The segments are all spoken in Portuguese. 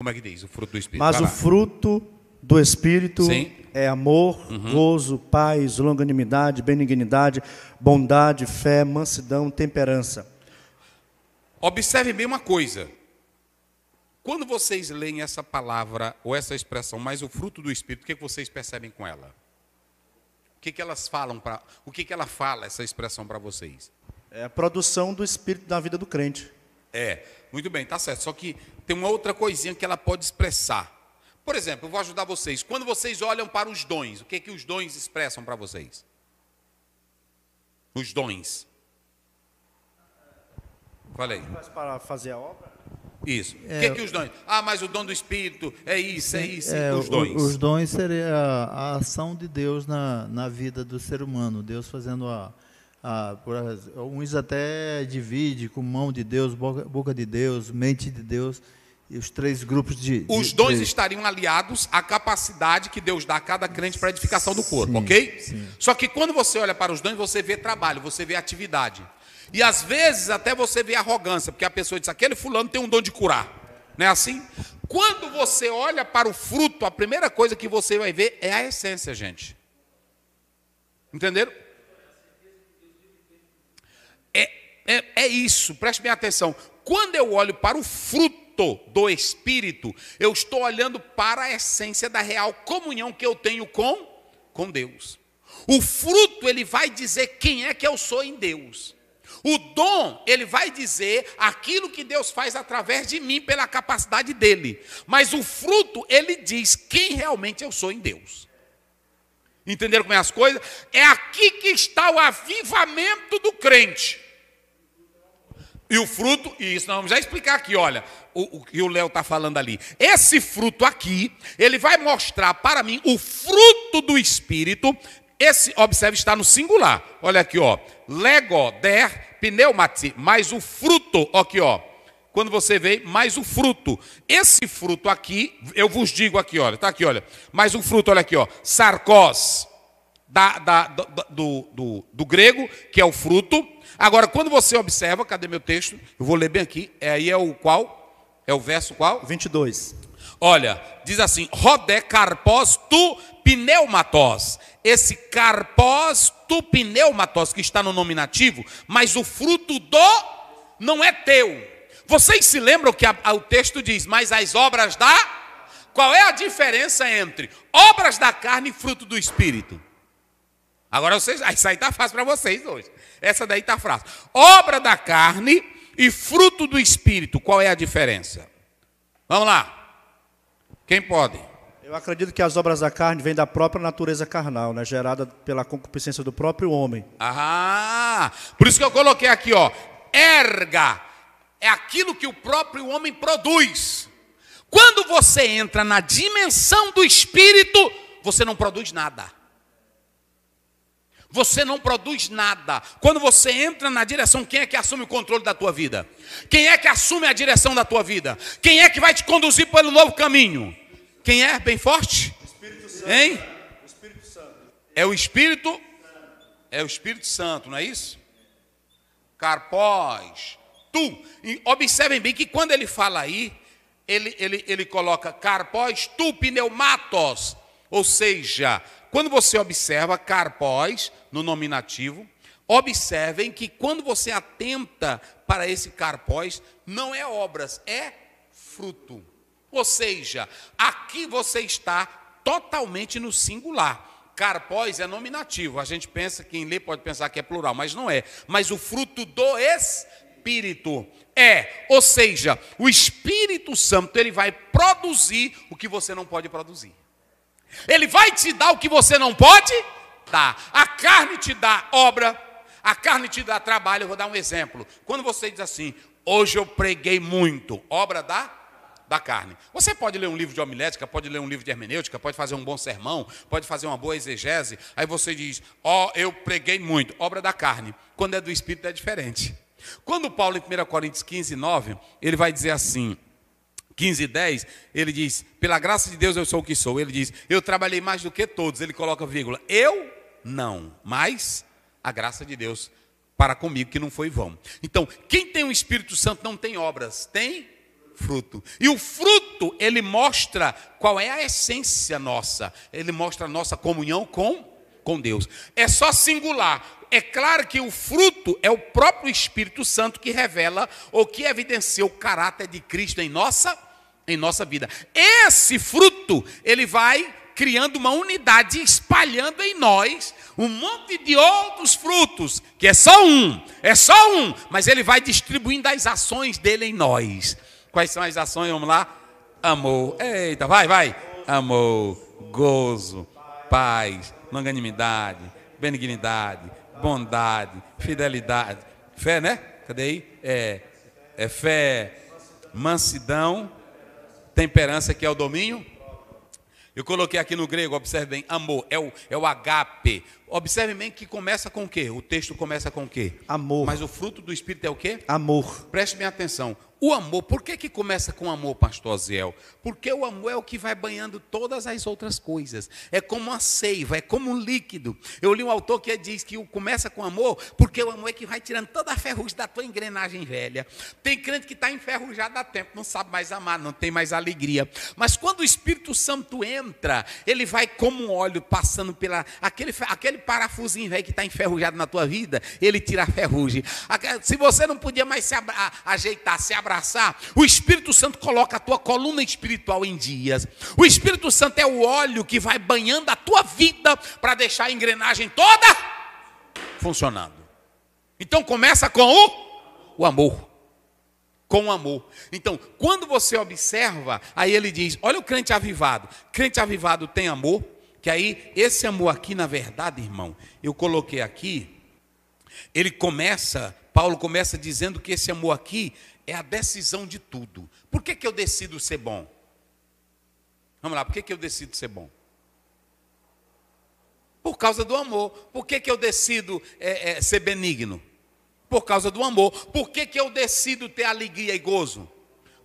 Como é que diz? O fruto do Espírito. Mas o fruto do Espírito Sim. é amor, uhum. gozo, paz, longanimidade, benignidade, bondade, fé, mansidão, temperança. Observe bem uma coisa. Quando vocês leem essa palavra ou essa expressão, mas o fruto do Espírito, o que é vocês percebem com ela? O que, é que elas falam para? O que, é que ela fala essa expressão para vocês? É a produção do Espírito na vida do crente. É, muito bem, tá certo. Só que tem uma outra coisinha que ela pode expressar. Por exemplo, eu vou ajudar vocês. Quando vocês olham para os dons, o que é que os dons expressam para vocês? Os dons. Falei. Para fazer a obra? Isso. o é, que, é que os dons? Ah, mas o dom do Espírito é isso, é isso. É, os dons. Os dons seria a ação de Deus na, na vida do ser humano. Deus fazendo a, ah, por, alguns até divide com mão de Deus, boca, boca, de Deus, mente de Deus, e os três grupos de. Os dons dois de... estariam aliados à capacidade que Deus dá a cada crente para edificação do corpo, sim, ok? Sim. Só que quando você olha para os dois, você vê trabalho, você vê atividade. E às vezes até você vê arrogância, porque a pessoa diz: aquele fulano tem um dom de curar. Não é assim? Quando você olha para o fruto, a primeira coisa que você vai ver é a essência, gente. Entenderam? é, é isso, preste bem atenção. Quando eu olho para o fruto do Espírito, eu estou olhando para a essência da real comunhão que eu tenho com, com Deus. O fruto, ele vai dizer quem é que eu sou em Deus. O dom, ele vai dizer aquilo que Deus faz através de mim pela capacidade dele. Mas o fruto, ele diz quem realmente eu sou em Deus. Entenderam como é as coisas? É aqui que está o avivamento do crente. E o fruto, e isso nós vamos já explicar aqui, olha, o, o que o Léo está falando ali. Esse fruto aqui, ele vai mostrar para mim o fruto do Espírito. Esse, observe, está no singular. Olha aqui, ó. Lego, der, pneumati, mais o fruto, aqui, ó. Quando você vê, mais o fruto. Esse fruto aqui, eu vos digo aqui, olha, está aqui, olha. Mais o fruto, olha aqui, ó. Sarcós, da, da, do, do, do, do, grego, que é o fruto. Agora, quando você observa, cadê meu texto? Eu vou ler bem aqui. É, aí é o qual? É o verso qual? 22. Olha, diz assim: Rodé carpós tu pneumatós. Esse carpós tu pneumatós, que está no nominativo, mas o fruto do não é teu. Vocês se lembram que a, a, o texto diz, mas as obras da. Qual é a diferença entre obras da carne e fruto do espírito? Agora vocês, ah, isso aí está fácil para vocês hoje. Essa daí está fácil. Obra da carne e fruto do espírito, qual é a diferença? Vamos lá. Quem pode? Eu acredito que as obras da carne vêm da própria natureza carnal, né? gerada pela concupiscência do próprio homem. Ah, por isso que eu coloquei aqui, ó, erga é aquilo que o próprio homem produz. Quando você entra na dimensão do espírito, você não produz nada. Você não produz nada. Quando você entra na direção, quem é que assume o controle da tua vida? Quem é que assume a direção da tua vida? Quem é que vai te conduzir pelo novo caminho? Quem é? Bem forte? Espírito Santo. Hein? O Espírito Santo. É o Espírito? É o Espírito Santo, não é isso? Carpós, tu. E observem bem que quando ele fala aí, ele, ele, ele coloca carpós, tu pneumatos, ou seja, quando você observa carpós no nominativo, observem que quando você atenta para esse carpós, não é obras, é fruto. Ou seja, aqui você está totalmente no singular. Carpós é nominativo. A gente pensa, quem lê pode pensar que é plural, mas não é. Mas o fruto do Espírito é. Ou seja, o Espírito Santo ele vai produzir o que você não pode produzir. Ele vai te dar o que você não pode dar. A carne te dá obra, a carne te dá trabalho. Eu vou dar um exemplo. Quando você diz assim, hoje eu preguei muito, obra da da carne. Você pode ler um livro de homilética, pode ler um livro de hermenêutica, pode fazer um bom sermão, pode fazer uma boa exegese. Aí você diz: Ó, oh, eu preguei muito, obra da carne. Quando é do espírito é diferente. Quando Paulo, em 1 Coríntios 15, 9, ele vai dizer assim: 15 e 10, ele diz: Pela graça de Deus eu sou o que sou. Ele diz: Eu trabalhei mais do que todos. Ele coloca vírgula. Eu não, mas a graça de Deus para comigo que não foi vão. Então, quem tem o Espírito Santo não tem obras, tem fruto. E o fruto, ele mostra qual é a essência nossa. Ele mostra a nossa comunhão com com Deus. É só singular. É claro que o fruto é o próprio Espírito Santo que revela ou que evidencia o caráter de Cristo em nossa em nossa vida. Esse fruto, ele vai criando uma unidade, espalhando em nós um monte de outros frutos, que é só um, é só um, mas ele vai distribuindo as ações dele em nós. Quais são as ações? Vamos lá. Amor. Eita, vai, vai. Amor, gozo, paz, longanimidade, benignidade, bondade, fidelidade, fé, né? Cadê aí? É, é fé, mansidão, temperança, que é o domínio. Eu coloquei aqui no grego, observe bem, amor, é o, é o agape. Observe bem que começa com o quê? O texto começa com o quê? Amor. Mas o fruto do Espírito é o quê? Amor. Preste bem atenção. O amor, por que, que começa com amor, pastor Aziel? Porque o amor é o que vai banhando todas as outras coisas. É como uma seiva, é como um líquido. Eu li um autor que diz que começa com amor, porque o amor é que vai tirando toda a ferrugem da tua engrenagem velha. Tem crente que está enferrujado há tempo, não sabe mais amar, não tem mais alegria. Mas quando o Espírito Santo entra, ele vai como um óleo passando pela. Aquele, aquele parafusinho velho que está enferrujado na tua vida, ele tira a ferrugem. Se você não podia mais se ajeitar, se abra abraçar, o Espírito Santo coloca a tua coluna espiritual em dias. O Espírito Santo é o óleo que vai banhando a tua vida para deixar a engrenagem toda funcionando. Então começa com o, o amor. Com o amor. Então, quando você observa, aí ele diz: olha o crente avivado. Crente avivado tem amor. Que aí, esse amor aqui, na verdade, irmão, eu coloquei aqui, ele começa, Paulo começa dizendo que esse amor aqui é a decisão de tudo. Por que, que eu decido ser bom? Vamos lá, por que, que eu decido ser bom? Por causa do amor. Por que, que eu decido é, é, ser benigno? Por causa do amor. Por que, que eu decido ter alegria e gozo?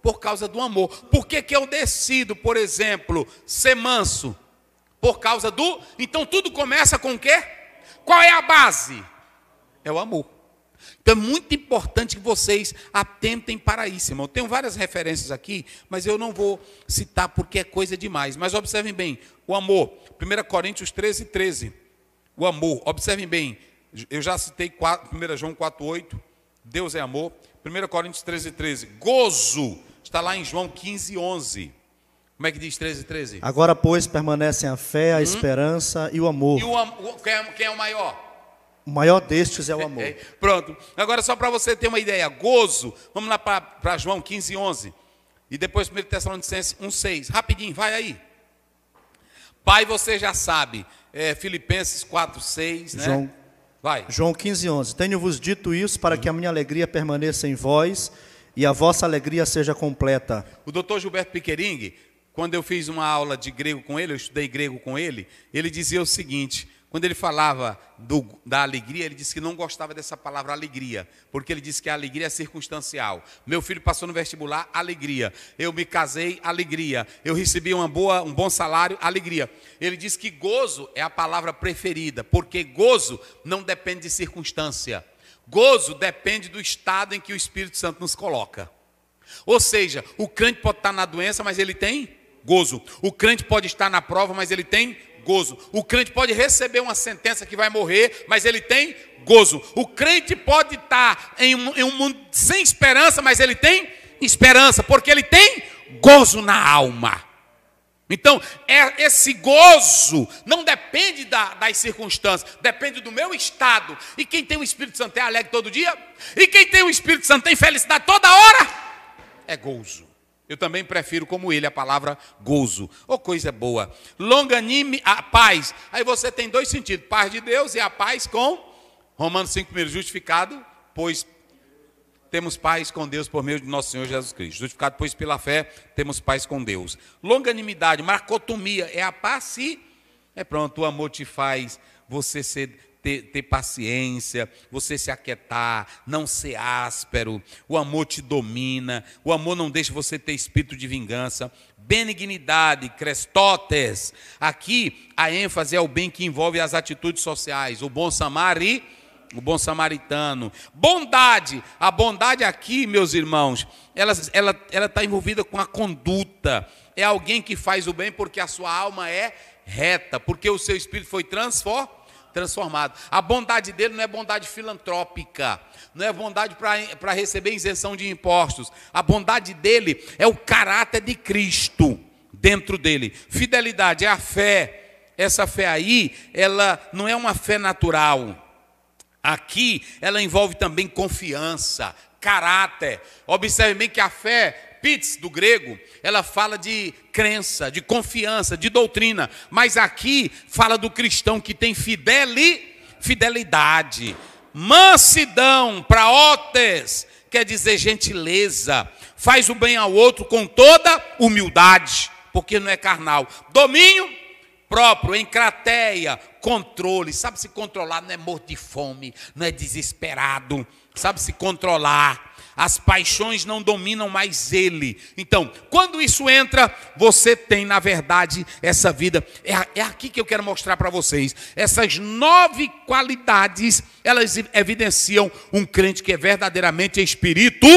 Por causa do amor. Por que, que eu decido, por exemplo, ser manso? Por causa do. Então tudo começa com o quê? Qual é a base? É o amor. Então é muito importante que vocês atentem para isso, irmão. Eu tenho várias referências aqui, mas eu não vou citar porque é coisa demais. Mas observem bem, o amor, 1 Coríntios 13, 13. O amor, observem bem, eu já citei 1 João 4, 8, Deus é amor. 1 Coríntios 13, 13. Gozo, está lá em João 15, 11. Como é que diz 13, 13? Agora, pois, permanecem a fé, a hum? esperança e o amor. E o, quem, é, quem é o maior? O maior destes é o amor. É, é. Pronto. Agora, só para você ter uma ideia, gozo. Vamos lá para João 15, 11. E depois 1 Tessalonicenses 1, 6. Rapidinho, vai aí. Pai, você já sabe. É, Filipenses 4, 6. Né? João, vai. João 15, 11. Tenho-vos dito isso para que a minha alegria permaneça em vós e a vossa alegria seja completa. O doutor Gilberto Piquering, quando eu fiz uma aula de grego com ele, eu estudei grego com ele, ele dizia o seguinte quando ele falava do, da alegria, ele disse que não gostava dessa palavra alegria, porque ele disse que a alegria é circunstancial. Meu filho passou no vestibular, alegria. Eu me casei, alegria. Eu recebi uma boa, um bom salário, alegria. Ele disse que gozo é a palavra preferida, porque gozo não depende de circunstância. Gozo depende do estado em que o Espírito Santo nos coloca. Ou seja, o crente pode estar na doença, mas ele tem gozo. O crente pode estar na prova, mas ele tem gozo. O crente pode receber uma sentença que vai morrer, mas ele tem gozo. O crente pode estar em um, em um mundo sem esperança, mas ele tem esperança, porque ele tem gozo na alma. Então, é, esse gozo não depende da, das circunstâncias, depende do meu estado. E quem tem o Espírito Santo é alegre todo dia, e quem tem o Espírito Santo tem felicidade toda hora, é gozo. Eu também prefiro, como ele, a palavra gozo. Ou oh, coisa boa. Longanime, a paz. Aí você tem dois sentidos: paz de Deus e a paz com Romanos 5, justificado, pois temos paz com Deus por meio de nosso Senhor Jesus Cristo. Justificado, pois pela fé, temos paz com Deus. Longanimidade, marcotomia, é a paz e é pronto, o amor te faz você ser ter, ter paciência, você se aquietar, não ser áspero, o amor te domina, o amor não deixa você ter espírito de vingança, benignidade, crestotes. Aqui a ênfase é o bem que envolve as atitudes sociais, o bom samari, o bom samaritano, bondade. A bondade aqui, meus irmãos, ela está ela, ela tá envolvida com a conduta. É alguém que faz o bem porque a sua alma é reta, porque o seu espírito foi transformado transformado. A bondade dele não é bondade filantrópica, não é bondade para receber isenção de impostos. A bondade dele é o caráter de Cristo dentro dele. Fidelidade é a fé. Essa fé aí, ela não é uma fé natural. Aqui, ela envolve também confiança, caráter. Observe bem que a fé Pits, do grego, ela fala de crença, de confiança, de doutrina, mas aqui fala do cristão que tem fideli, fidelidade, mansidão, para otes, quer dizer gentileza, faz o bem ao outro com toda humildade, porque não é carnal. Domínio próprio, em crateia, controle, sabe se controlar, não é morto de fome, não é desesperado, sabe se controlar as paixões não dominam mais ele. Então, quando isso entra, você tem, na verdade, essa vida. É, é aqui que eu quero mostrar para vocês. Essas nove qualidades, elas evidenciam um crente que é verdadeiramente espírito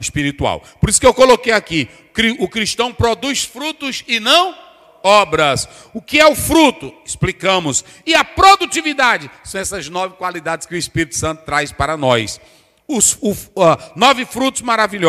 espiritual. Por isso que eu coloquei aqui, o cristão produz frutos e não obras. O que é o fruto? Explicamos. E a produtividade são essas nove qualidades que o Espírito Santo traz para nós os, o, uh, nove frutos maravilhosos.